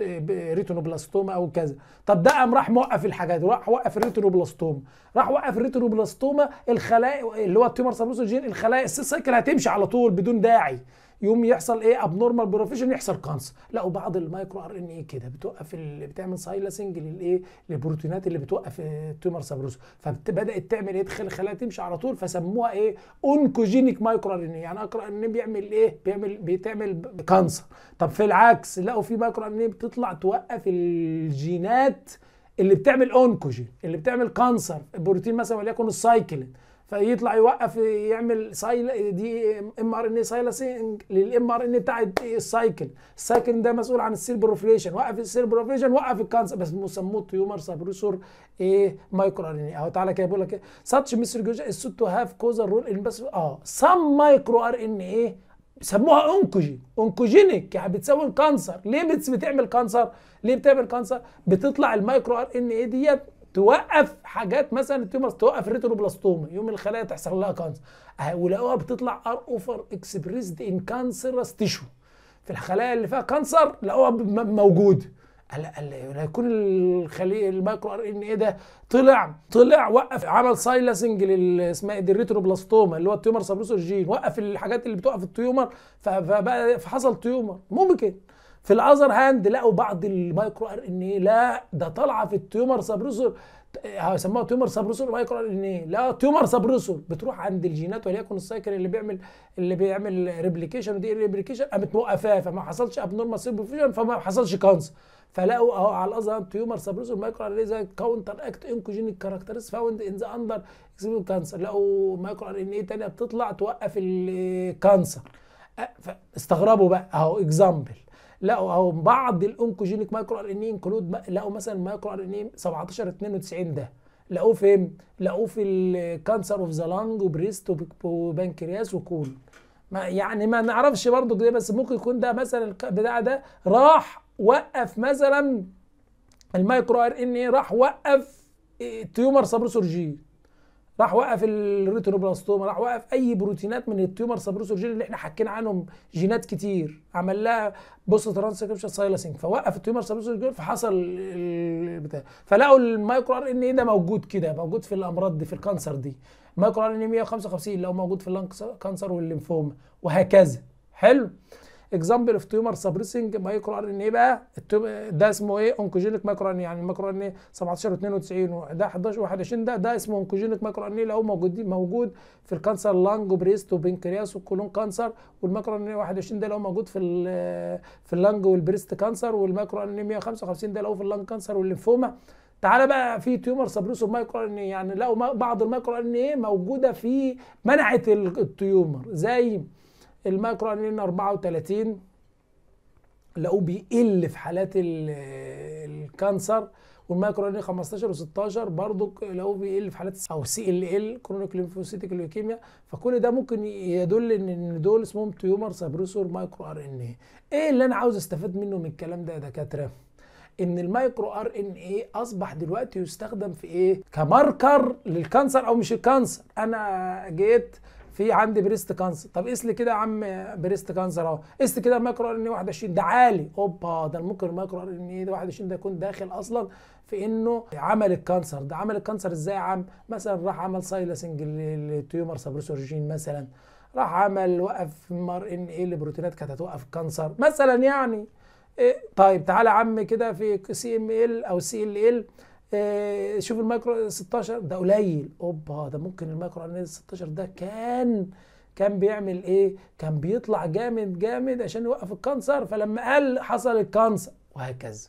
الريتينوبلاستوما او كذا طب ده قام راح موقف الحاجات راح وقف الريتينوبلاستوما راح وقف الريتروبلاستوما الخلايا اللي هو التيومر جين الخلايا السيل سايكل هتمشي على طول بدون داعي يوم يحصل ايه ابنورمال بروفيشن يحصل كانسر لقوا بعض المايكرو ار ان اي كده بتوقف بتعمل سايلاسنج للايه للبروتينات اللي بتوقف التيومر سابروسو فبدات تعمل ايه تخلي الخلايا تمشي على طول فسموها ايه اونكوجينيك مايكرو ار ان اي يعني اقرا ان إيه بيعمل ايه بيعمل بتعمل كانسر طب في العكس لقوا في مايكرو ار ان اي بتطلع توقف الجينات اللي بتعمل اونكوجين اللي بتعمل كانسر البروتين مثلا وليكن السايكلين فيطلع يوقف يعمل سايل دي ام ار ان اي سايلاسينج للام ار ان بتاع السايكل السايكل ده مسؤول عن السيل بروفليشن وقف السيل بروفليشن وقف الكانسر بس مسموه تيومر سابريسور ايه مايكرو ار ان اي اهو تعالى كده بيقول لك ايه ساتش مستر جوجا السوت تو هاف كوز رول ان بس اه سم مايكرو ار ان ايه بيسموها اونكوجين اونكوجينيك يعني بتسوي كانسر ليه بتعمل كانسر ليه بتعمل كانسر بتطلع المايكرو ار ان اي ديت توقف حاجات مثلا التيومرز توقف الريتروبلاستوما يوم الخلايا تحصل لها كانسر أه، ولقوها بتطلع ار اوفر اكسبريسد ان كانسر تيشو في الخلايا اللي فيها كانسر لقوها موجوده لا يكون الخلي المايكرو ار ان ايه ده طلع طلع وقف عمل سايلاسنج اسمها ايه دي الريتروبلاستوما اللي هو التيومر جين وقف الحاجات اللي بتوقف التيومر فبقى فحصل تيومر ممكن في الاذر هاند لقوا بعض المايكرو ار ان ايه لا ده طالعه في التيومر سابروسور هسموها تيومر سب رسول ما ان ايه لا تيومر سب رسول بتروح عند الجينات وليكن السايكل اللي بيعمل اللي بيعمل ريبليكيشن ودي ريبليكيشن قامت موقفاه فما حصلش ابنورمال سيل فيوجن فما حصلش كانسر فلقوا اهو على الازهر تيومر سب رسول مايكرو زي كاونتر اكت انكوجينيك كاركترز فاوند ان ذا اندر اكسبل كانسر لقوا مايكرو ار ان اي ثانيه بتطلع توقف الكانسر فاستغربوا بقى اهو اكزامبل لقوا او بعض الانكوجينيك مايكرو ار ان اي انكلود لقوا مثلا مايكرو ار ان اي 17 92 ده لقوه فين؟ لقوه في الكانسر اوف ذا لانج وبريست وبنكرياس وكول ما يعني ما نعرفش برضه ده بس ممكن يكون ده مثلا البتاع ده راح وقف مثلا المايكرو ار ان اي راح وقف تيومر إيه، سابروسورجي راح وقف الريتروبلاستوما راح وقف اي بروتينات من التيومر جين اللي احنا حكينا عنهم جينات كتير عمل لها بوست ترانسكريبشن سايلاسينج فوقف التيومر جين فحصل البتاع فلقوا المايكرو ار ان ايه ده موجود كده موجود في الامراض دي في الكانسر دي مايكرو ار ان 155 إيه لو موجود في اللنج كانسر والليمفوما وهكذا حلو اكزامبل اوف تيومر سبريسنج مايكرو ار ان ايه بقى ده اسمه ايه اونكوجينيك مايكرو ار ان يعني المايكرو ار ان ايه 17 و92 ده 11 و21 ده ده اسمه اونكوجينيك مايكرو ار ان ايه اللي موجود موجود في الكانسر لانج وبريست وبنكرياس والكولون كانسر والمايكرو ار ان ايه 21 ده لو موجود في في اللانج والبريست كانسر والمايكرو ار ان ايه 155 ده لو في اللانج كانسر والليمفوما تعالى بقى في تيومر سبريسو مايكرو ان يعني لقوا بعض المايكرو ان ايه موجوده في منعه التيومر زي المايكرو ان ان 34 لقوه بيقل في حالات الكانسر والمايكرو ان 15 و16 برضه لقوه بيقل في حالات او سي ال ال كرونيك ليمفوسيتيك ليوكيميا فكل ده ممكن يدل ان دول اسمهم تيومر سبريسور مايكرو ار ان ايه ايه اللي انا عاوز استفاد منه من الكلام ده يا دكاتره ان المايكرو ار ان اي اصبح دلوقتي يستخدم في ايه كماركر للكانسر او مش الكانسر انا جيت في عندي بريست كانسر طب قيس لي كده يا عم بريست كانسر اهو قيس كده مايكرو ار ان 21 ايه ده عالي اوبا ده ممكن المايكرو ار ان اي 21 ده يكون داخل اصلا في انه عمل الكانسر ده عمل الكانسر ازاي يا عم مثلا راح عمل سايلسنج للتيومر سبريسور جين مثلا راح عمل وقف مار ار ان ايه لبروتينات كانت هتوقف الكانسر مثلا يعني إيه طيب تعالى يا عم كده في سي ام ال او سي ال ال آه، شوف المايكرو 16 ده قليل اوبا ده ممكن المايكرو ار 16 ده كان كان بيعمل ايه كان بيطلع جامد جامد عشان يوقف الكانسر فلما قل حصل الكانسر وهكذا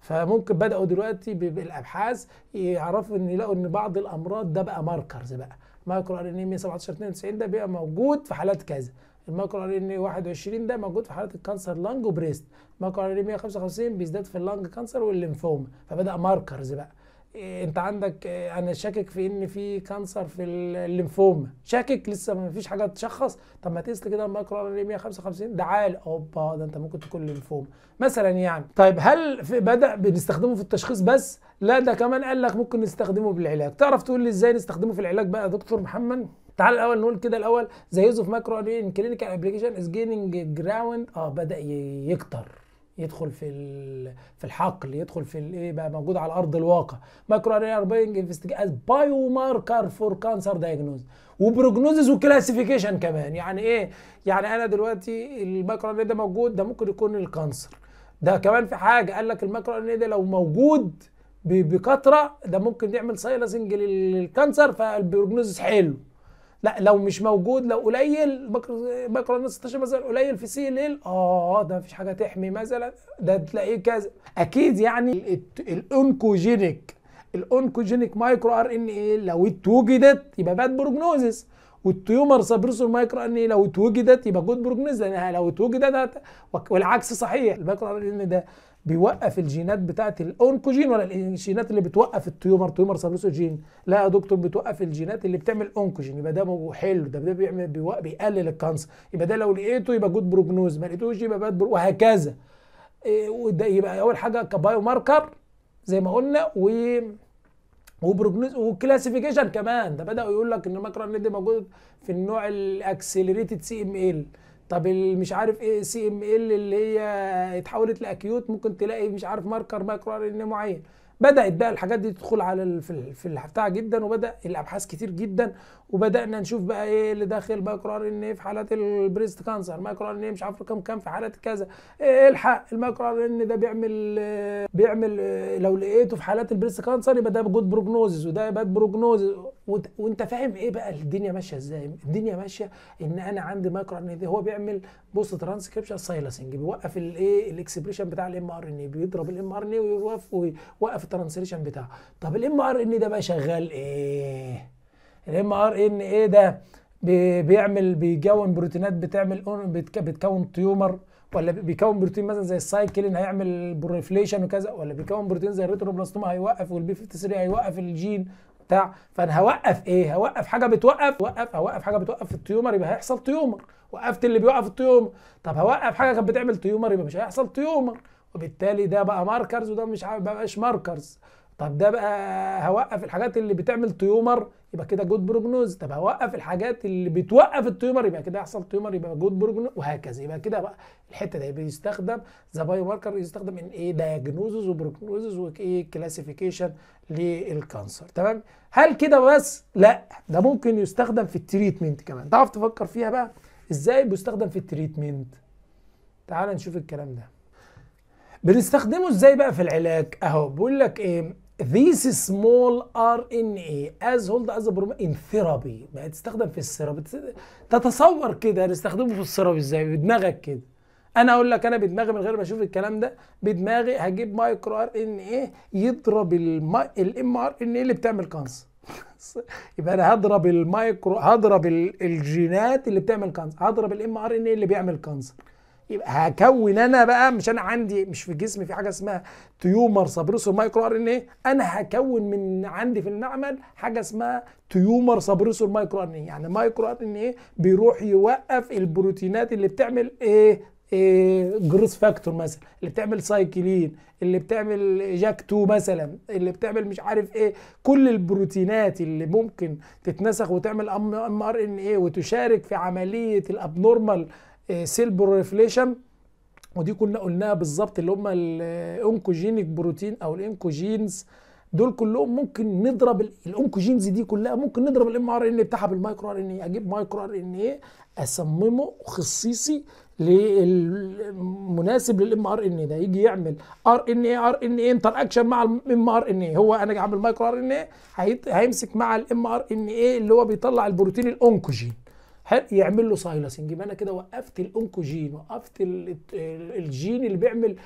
فممكن بداوا دلوقتي بالابحاث يعرفوا ان يلاقوا ان بعض الامراض ده بقى ماركرز بقى مايكرو ار ان اي 117 92 ده بيبقى موجود في حالات كذا المايكرو ار ان اي 21 ده موجود في حالات الكانسر لانج وبريست المايكرو ار ان اي 155 بيزداد في اللانج كانسر والليمفوما فبدا ماركرز بقى إيه، انت عندك إيه، انا شاكك في ان في كانسر في الليمفوما شاكك لسه ما فيش حاجه تشخص طب ما تقيس كده المايكرو ار ان 155 ده عال اوبا ده انت ممكن تكون ليمفوما مثلا يعني طيب هل في بدا بنستخدمه في التشخيص بس لا ده كمان قال لك ممكن نستخدمه بالعلاج تعرف تقول لي ازاي نستخدمه في العلاج بقى يا دكتور محمد تعال الاول نقول كده الاول زيزو في مايكرو ار ان كلينيكال ابلكيشن از جيننج جراوند اه بدا يكتر يدخل في في الحقل يدخل في الايه بقى موجود على ارض الواقع مايكرو ار اربينج انفستيجيشن بايو ماركر فور كانسر دايجنوز وبروجنوزز وكلاسيفيكيشن كمان يعني ايه يعني انا دلوقتي المايكرو اري ده موجود ده ممكن يكون الكانسر ده كمان في حاجه قال لك المايكرو اري ده لو موجود بكثره ده ممكن يعمل سايلنسنج للكانسر فالبروجنوزز حلو لا لو مش موجود لو قليل بكره نص 16 مثلا قليل في سي ال اه ده مفيش حاجه تحمي مثلا ده تلاقيه كذا اكيد يعني الانكوجينيك الانكوجينيك مايكرو ار ان اي لو اتوجدت يبقى باد بروجنوزس والتيومر سبريسور مايكرو ان اي لو اتوجدت يبقى جود بروجنوزس لانها لو اتوجدت والعكس صحيح المايكرو ار ان إيه ده بيوقف الجينات بتاعت الاونكوجين ولا الجينات اللي بتوقف التيومر تيومر سابروسوجين لا يا دكتور بتوقف الجينات اللي بتعمل اونكوجين يبقى ده حلو ده ده بيعمل بيقلل الكانسر يبقى ده لو لقيته يبقى جود بروجنوز ما لقيتوش يبقى باد برو وهكذا إيه، وده يبقى اول حاجه كبايو ماركر زي ما قلنا و وبروجنوز وكلاسيفيكيشن كمان ده بداوا يقول لك ان الماكرو دي موجود في النوع الاكسلريتد سي ام ال طب مش عارف ايه سي ام ال اللي هي اتحولت لاكيوت ممكن تلاقي مش عارف ماركر مايكرو ار ان إيه معين بدات بقى الحاجات دي تدخل على في البتاع جدا وبدا الابحاث كتير جدا وبدانا نشوف بقى ايه اللي داخل مايكرو ار ان ايه في حالات البريست كانسر مايكرو ار ان ايه مش عارف كام كام في حالات كذا إيه, إيه الحق المايكرو ار ان ده بيعمل بيعمل لو لقيته في حالات البريست كانسر يبقى ده جود بروجنوزز وده باد بروجنوزز وانت فاهم ايه بقى الدنيا ماشيه ازاي الدنيا ماشيه ان انا عندي مايكرو ار ان إيه، هو بيعمل بوست ترانسكريبشن سايلسنج بيوقف الايه الاكسبريشن بتاع الام ار ان بيضرب الام ار ان ويوقف الترانسليشن بتاعه طب الام ار ان ده بقى شغال ايه الام ار ان ايه ده بيعمل بيكون بروتينات بتعمل بتكون تيومر ولا بيكون بروتين مثلا زي السايكلين هيعمل بروفليشن وكذا ولا بيكون بروتين زي الريتروبلاستوما هيوقف والبي 53 هيوقف الجين بتاع فانا هوقف ايه هوقف حاجه بتوقف وقف هوقف حاجه بتوقف التيومر يبقى هيحصل تيومر وقفت اللي بيوقف التيومر طب هوقف حاجه كانت بتعمل تيومر يبقى مش هيحصل تيومر وبالتالي ده بقى ماركرز وده مش بقاش ماركرز طب ده بقى هوقف الحاجات اللي بتعمل تيومر يبقى كده جود بروجنوز طب هوقف الحاجات اللي بتوقف التيومر يبقى كده يحصل تيومر يبقى جود بروجنوز وهكذا يبقى كده بقى الحته دي بيستخدم ذا بايو ماركر يستخدم من ايه دايجنوزز وبروجنوزز وايه كلاسيفيكيشن للكانسر تمام هل كده بس لا ده ممكن يستخدم في التريتمنت كمان تعرف تفكر فيها بقى ازاي بيستخدم في التريتمنت تعال نشوف الكلام ده بنستخدمه ازاي بقى في العلاج اهو بيقول لك ايه this small RNA as hold as a in therapy ما تستخدم في الثيرابي تتصور كده نستخدمه في الثيرابي ازاي بدماغك كده انا اقول لك انا بدماغي من غير ما اشوف الكلام ده بدماغي هجيب مايكرو ار ان ايه يضرب الام ار ان ايه اللي بتعمل كانسر يبقى انا هضرب المايكرو هضرب الجينات اللي بتعمل كانسر هضرب الام ار ان ايه اللي بيعمل كانسر يبقى هكون انا بقى مش انا عندي مش في جسمي في حاجه اسمها تيومر سبريسور مايكرو ار ان ايه انا هكون من عندي في المعمل حاجه اسمها تيومر سبريسور مايكرو ار ان ايه يعني مايكرو ار ان ايه بيروح يوقف البروتينات اللي بتعمل ايه إيه جروس فاكتور مثلا اللي بتعمل سايكلين اللي بتعمل جاك 2 مثلا اللي بتعمل مش عارف ايه كل البروتينات اللي ممكن تتنسخ وتعمل ام ار ان ايه وتشارك في عمليه الابنورمال سيل بروليفليشن ودي كنا قلناها بالظبط اللي هم الانكوجينيك بروتين او الانكوجينز دول كلهم ممكن نضرب الانكوجينز دي كلها ممكن نضرب الام ار ان بتاعها بالمايكرو ار ان اي اجيب مايكرو ار ان اي اصممه خصيصي للمناسب للام ار ان اي ده يجي يعمل ار ان اي ار ان اي انتر اكشن مع الام ار ان اي هو انا عامل مايكرو ار ان اي هيمسك مع الام ار ان اي اللي هو بيطلع البروتين الانكوجين يعمل له سايلاسنج يبقى انا كده وقفت الانكوجين وقفت الجين اللي بيعمل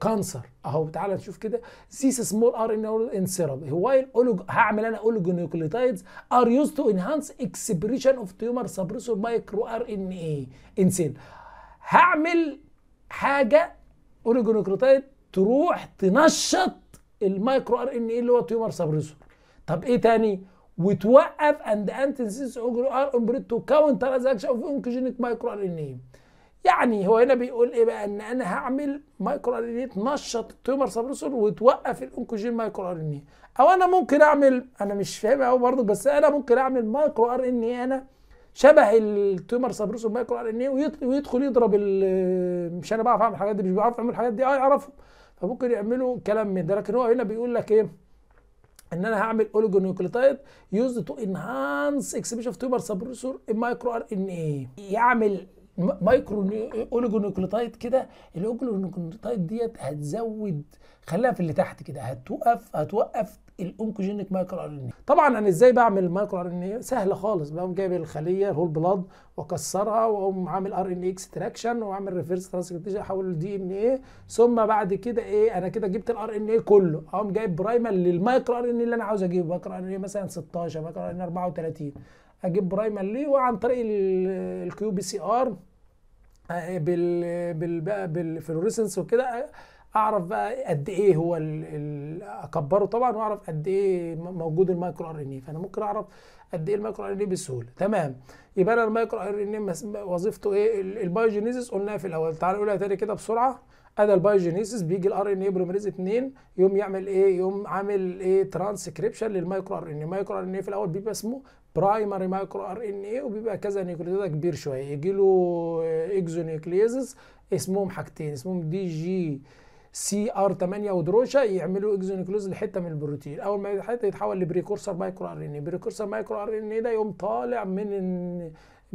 كانسر آه، اهو تعالى نشوف كده سيس سمول ار ان ان سيرم هو هعمل انا اوليجونيوكليوتايدز ار يوز تو انهانس اكسبريشن اوف تيومر سبريسور مايكرو ار ان اي ان سيل هعمل حاجه اوليجونيوكليوتايد تروح تنشط المايكرو ار ان اي اللي هو تيومر سبريسور طب ايه تاني وتوقف اند انتنسيس ار امبريد تو كاونتر از اكشن اوف انكوجينيك مايكرو ار ان اي يعني هو هنا بيقول ايه بقى ان انا هعمل مايكرو ار ان اي تنشط التيومر سبريسور وتوقف الانكوجين مايكرو ار ان اي او انا ممكن اعمل انا مش فاهم قوي برضه بس انا ممكن اعمل مايكرو ار ان اي انا شبه التيومر سبريسور مايكرو ار ان اي ويدخل يضرب مش انا بعرف اعمل الحاجات دي مش بعرف اعمل الحاجات دي اه يعرفوا فممكن يعملوا كلام من ده لكن هو هنا بيقول لك ايه ان انا هعمل اوليجونيوكليوتايد يوزد تو انهانس اكسبريشن اوف تيومر سبريسور المايكرو ار ان اي يعمل مايكرو اوليجونيوكليوتايد كده الاوليجونيوكليوتايد ديت هتزود خليها في اللي تحت كده هتوقف هتوقف الاونكوجينيك مايكرو ار ان إيه. طبعا انا ازاي بعمل المايكرو ار ان اي سهله خالص بقوم جايب الخليه الهول بلاد واكسرها واقوم عامل ار ان اي اكستراكشن واعمل ريفرس ترانسكريبتيشن احول الدي ان اي ثم بعد كده ايه انا كده جبت الار ان اي كله اقوم جايب برايمر للمايكرو ار ان اي اللي انا عاوز اجيبه مايكرو ار ان اي مثلا 16 مايكرو ار ان 34 إيه اجيب برايمر ليه وعن طريق الكيو بي سي ار آه، بال بال بالفلوريسنس وكده اعرف بقى قد ايه هو اكبره طبعا واعرف قد ايه موجود المايكرو ار ان اي فانا ممكن اعرف قد ايه المايكرو ار ان اي بسهوله تمام يبقى انا المايكرو ار ان اي وظيفته ايه البايوجينيسيس قلناها في الاول تعال نقولها تاني كده بسرعه ادى البايوجينيسيس بيجي الار ان اي بروميريز 2 يقوم يعمل ايه يقوم عامل ايه ترانسكريبشن للمايكرو ار ان اي المايكرو ار ان اي في الاول بيبقى اسمه برايمري مايكرو ار ان اي وبيبقى كذا نيوكليوتيد كبير شويه يجي له اكزونيوكليزز آه، اسمهم حاجتين اسمهم دي جي سي ار 8 ودروشه يعملوا اكزونيكلوز لحته من البروتين اول ما الحته يتحول لبريكورسر مايكرو ار ان اي بريكورسر مايكرو ار ان اي ده يقوم طالع من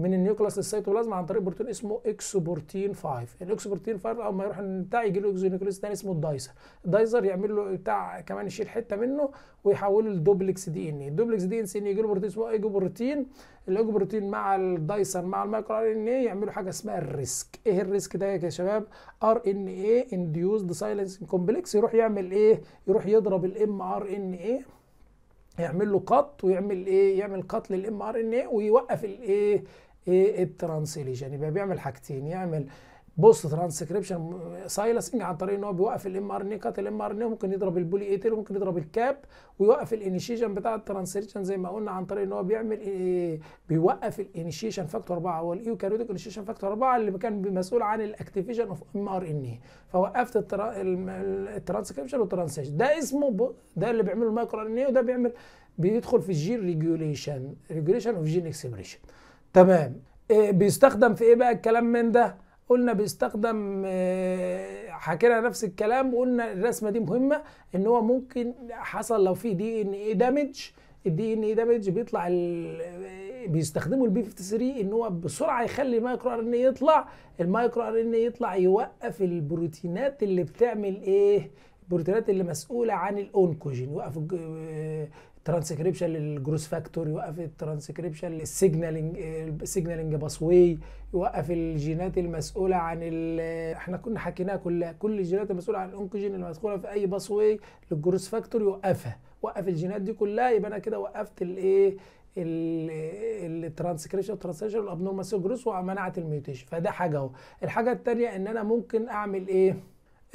من النيوكلاس للسيتوبلازم عن طريق بروتين اسمه اكسبورتين 5 الاكسبورتين 5 اول ما يروح بتاع يجي له اكزونيوكلاس ثاني اسمه الدايزر الدايزر يعمل له بتاع كمان يشيل حته منه ويحوله لدوبلكس دي ان اي الدوبلكس دي ان اي يجي له بروتين اسمه ايجوبروتين الايجوبروتين مع الدايزر مع المايكرو ار ان اي يعملوا حاجه اسمها الريسك ايه الريسك ده يا شباب ار ان اي انديوزد سايلنس كومبلكس يروح يعمل ايه يروح يضرب الام ار ان اي يعمل له قط ويعمل ايه يعمل قط للام ار ان اي ويوقف الايه ايه الترانسليشن يبقى بيعمل حاجتين يعمل بوست ترانسكريبشن سايلسنج عن طريق ان هو بيوقف الام ار ان يقطع إيه، الام ار ان إيه، ممكن يضرب البولي ايتر ممكن وممكن يضرب الكاب ويوقف الانيشيشن بتاع الترانسليشن زي ما قلنا عن طريق ان هو بيعمل إيه بيوقف الانيشيشن فاكتور 4 هو الايوكاريوتيك انيشيشن فاكتور 4 اللي كان مسؤول عن الاكتيفيشن اوف ام ار ان اي فوقفت الترانسكريبشن والترانسليشن ده اسمه بو ده اللي بيعمله المايكرو ار ان اي وده بيعمل بيدخل في الجين ريجوليشن ريجوليشن اوف جين اكسبريشن تمام إيه بيستخدم في ايه بقى الكلام من ده قلنا بيستخدم إيه، حكينا نفس الكلام وقلنا الرسمه دي مهمه ان هو ممكن حصل لو في دي ان اي دامج الدي ان اي دامج بيطلع إيه، بيستخدموا البي 53 ان هو بسرعه يخلي المايكرو ار ان إيه يطلع المايكرو ار ان يطلع يوقف البروتينات اللي بتعمل ايه البروتينات اللي مسؤوله عن الاونكوجين يوقف ترانسكريبشن للجروس فاكتور يوقف الترانسكريبشن للسيجنالينج السيجنالينج باسوي يوقف الجينات المسؤوله عن احنا كنا حكيناها كلها كل الجينات المسؤوله عن الانكوجين المدخوله في اي باسوي للجروس فاكتور يوقفها وقف الجينات دي كلها يبقى انا كده وقفت الايه الترانسكريبشن ترانسكريبشن والابنورمال سيل جروس ومنعت الميوتيشن فده حاجه اهو الحاجه الثانيه ان انا ممكن اعمل ايه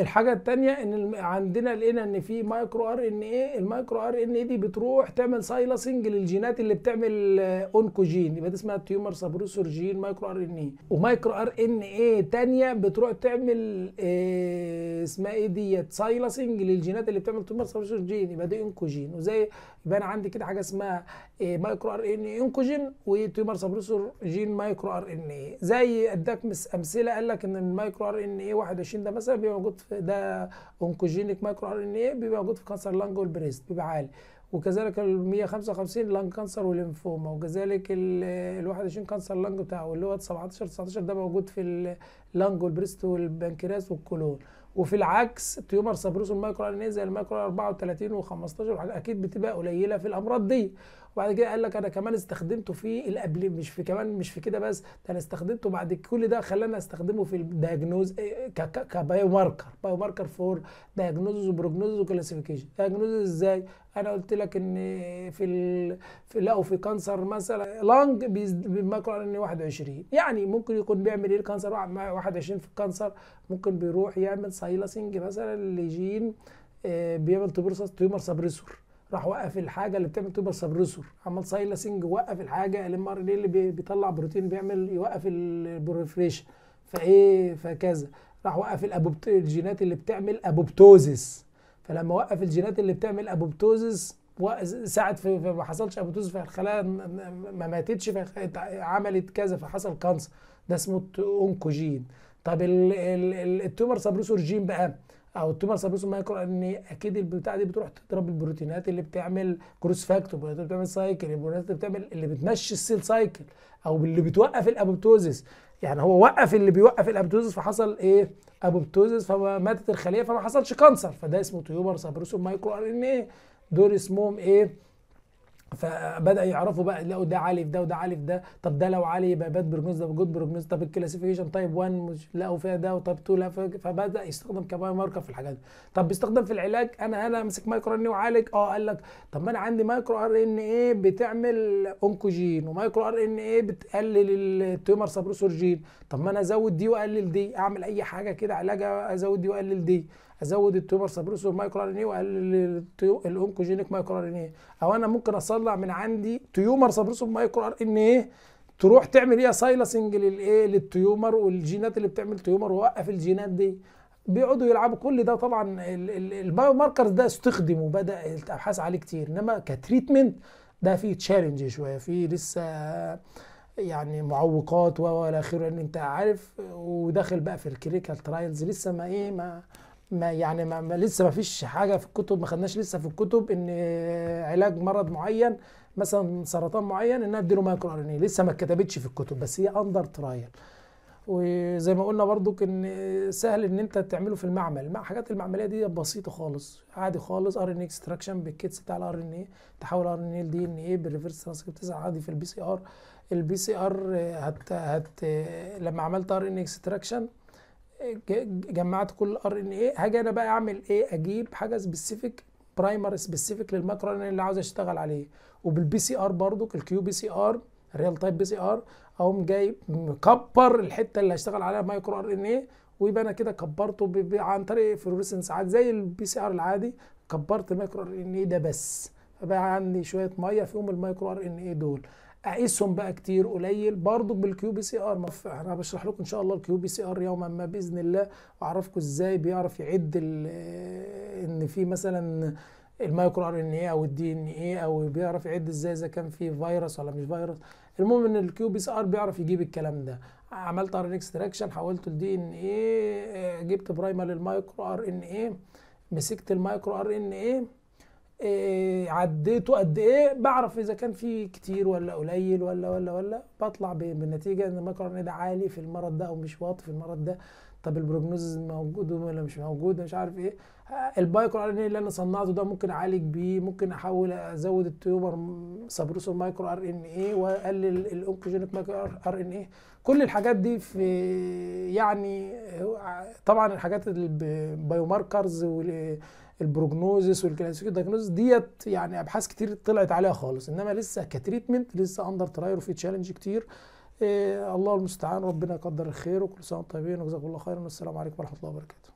الحاجه الثانيه ان عندنا لقينا ان في مايكرو ار ان ايه المايكرو ار ان اي دي بتروح تعمل سايلاسنج للجينات اللي بتعمل اونكوجين يبقى دي اسمها تيومر سابريسور جين مايكرو ار ان ايه ومايكرو ار ان ايه ثانيه بتروح تعمل آه، اسمها ايه ديت سايلاسنج للجينات اللي بتعمل تيومر سابريسور جين يبقى دي اونكوجين وزي يبقى انا عندي كده حاجه اسمها إيه، مايكرو ار ان اي انكوجين وتيومر سبريسور جين مايكرو ار ان اي زي اداك امثله قال لك ان المايكرو ار ان اي 21 ده مثلا بيبقى موجود في ده انكوجينيك مايكرو ار ان اي بيبقى موجود في كانسر لانج والبريست بيبقى عالي وكذلك ال 155 لانج كانسر والليمفوما وكذلك ال 21 كانسر لانج بتاعه اللي هو 17 19 ده موجود في اللانج والبريست والبنكرياس والكولون وفي العكس تيومر سبروس المايكرو ار ان اي زي المايكرو 34 و15 اكيد بتبقى قليله في الامراض دي وبعد كده قال لك انا كمان استخدمته في الابل مش في كمان مش في كده بس ده انا استخدمته بعد كل ده خلاني استخدمه في الدياجنوز كبايو ماركر بايو ماركر فور دياجنوز وبروجنوز وكلاسيفيكيشن دياجنوز ازاي انا قلت لك ان في ال... في لقوا في كانسر مثلا لانج بيماكل على ان 21 يعني ممكن يكون بيعمل ايه الكانسر 21 في الكانسر ممكن بيروح يعمل سايلاسنج مثلا لجين آه، بيعمل تبرسس تيومر سبريسور راح وقف الحاجه اللي بتعمل تبقى سبريسور عمل سايلاسنج وقف الحاجه الام ار ان اللي بيطلع بروتين بيعمل يوقف البروفريشن فايه فكذا راح وقف الأبوبت... الجينات اللي بتعمل ابوبتوزيس فلما وقف الجينات اللي بتعمل ابوبتوزيس ساعد في ما حصلش ابوبتوزيس فالخلايا ما ماتتش عملت كذا فحصل كانسر ده اسمه اونكوجين طب التومر سبريسور جين بقى او التومر سابيسون مايكرو ان اكيد البتاعه دي بتروح تضرب البروتينات اللي بتعمل كروس فاكتور اللي بتعمل سايكل البروتينات اللي بتعمل اللي بتمشي السيل سايكل او اللي بتوقف الابوبتوزيس يعني هو وقف اللي بيوقف الابوبتوزيس فحصل ايه ابوبتوزيس فماتت الخليه فما حصلش كانسر فده اسمه تيومر سابيسون مايكرو ار ان ايه دول اسمهم ايه فبدا يعرفوا بقى يلاقوا ده عالي في ده وده عالي في ده طب ده لو عالي يبقى باد بروجنوز ده جود بروجنوز طب الكلاسيفيكيشن تايب 1 مش لقوا فيها ده وتايب 2 لا فبدا يستخدم كباي ماركر في الحاجات دي طب بيستخدم في العلاج انا انا امسك مايكرو ار ان واعالج اه قال لك طب ما انا عندي مايكرو ار ان ايه بتعمل اونكوجين ومايكرو ار ان ايه بتقلل التيومر سابروسور جين طب ما انا ازود دي واقلل دي اعمل اي حاجه كده علاج ازود دي واقلل دي ازود التيومر سابروسور مايكرو ار ان ايه واقلل الاونكوجينيك مايكرو ار ان ايه او انا ممكن اصلي تطلع من عندي تيومر سبريسوف مايكرو ار ان ايه تروح تعمل ايه سايلسنج للايه للتيومر والجينات اللي بتعمل تيومر ووقف الجينات دي بيقعدوا يلعبوا كل ده طبعا البايو ماركرز ده استخدم وبدا الابحاث عليه كتير انما كتريتمنت ده فيه تشالنج شويه فيه لسه يعني معوقات والى اخره ان انت عارف وداخل بقى في الكلينيكال ترايلز لسه ما ايه ما ما يعني ما, لسه ما فيش حاجه في الكتب ما خدناش لسه في الكتب ان علاج مرض معين مثلا سرطان معين انها تديله مايكرو ار ان لسه ما اتكتبتش في الكتب بس هي اندر ترايل وزي ما قلنا برضو ان سهل ان انت تعمله في المعمل مع حاجات المعمليه دي بسيطه خالص عادي خالص ار ان اكستراكشن بالكيتس بتاع الار ان اي تحول ار ان اي لدي ان اي بالريفرس ترانسكريبتس عادي في البي سي ار البي سي ار هت هت لما عملت ار ان اكستراكشن جمعت كل الار ان ايه هاجي انا بقى اعمل ايه اجيب حاجه سبيسيفيك برايمر سبيسيفيك للمايكرو ار ان اللي عاوز اشتغل عليه وبالبي سي ار برضو الكيو بي سي ار ريال تايب بي سي ار اقوم جاي مكبر الحته اللي هشتغل عليها مايكرو ار ان ايه ويبقى انا كده كبرته عن طريق فلوريسنس عادي زي البي سي ار العادي كبرت المايكرو ار ان ايه ده بس فبقى عندي شويه ميه فيهم المايكرو ار ان ايه دول اقيسهم بقى كتير قليل برضو بالكيو بي سي ار انا بشرح لكم ان شاء الله الكيو بي سي ار يوما ما باذن الله واعرفكم ازاي بيعرف يعد ان في مثلا المايكرو ار ان ايه او الدي ان ايه او بيعرف يعد ازاي اذا كان في فيروس ولا مش فيروس المهم ان الكيو بي سي ار بيعرف يجيب الكلام ده عملت ار ان اكستراكشن حولته لدي ان ايه جبت برايمر للمايكرو ار ان ايه مسكت المايكرو ار ان ايه إيه عديته قد ايه بعرف اذا كان في كتير ولا قليل ولا ولا ولا بطلع بالنتيجه ان الميكرو ده عالي في المرض ده او مش واطي في المرض ده طب البروجنوز موجود ولا مش موجود مش عارف ايه البايكرو ار ان اللي انا صنعته ده ممكن اعالج بيه ممكن احاول ازود التيومر سبروسو مايكرو ار ان ايه واقلل الاونكوجينيك مايكرو ار ان ايه كل الحاجات دي في يعني طبعا الحاجات البايوماركرز البروجنوزس والكلاسيكال دايجنوزس ديت يعني ابحاث كتير طلعت عليها خالص انما لسه كتريتمنت لسه اندر تراير وفي تشالنج كتير إيه الله المستعان ربنا يقدر الخير وكل سنه وانتم طيبين وجزاكم الله خيرا والسلام عليكم ورحمه الله وبركاته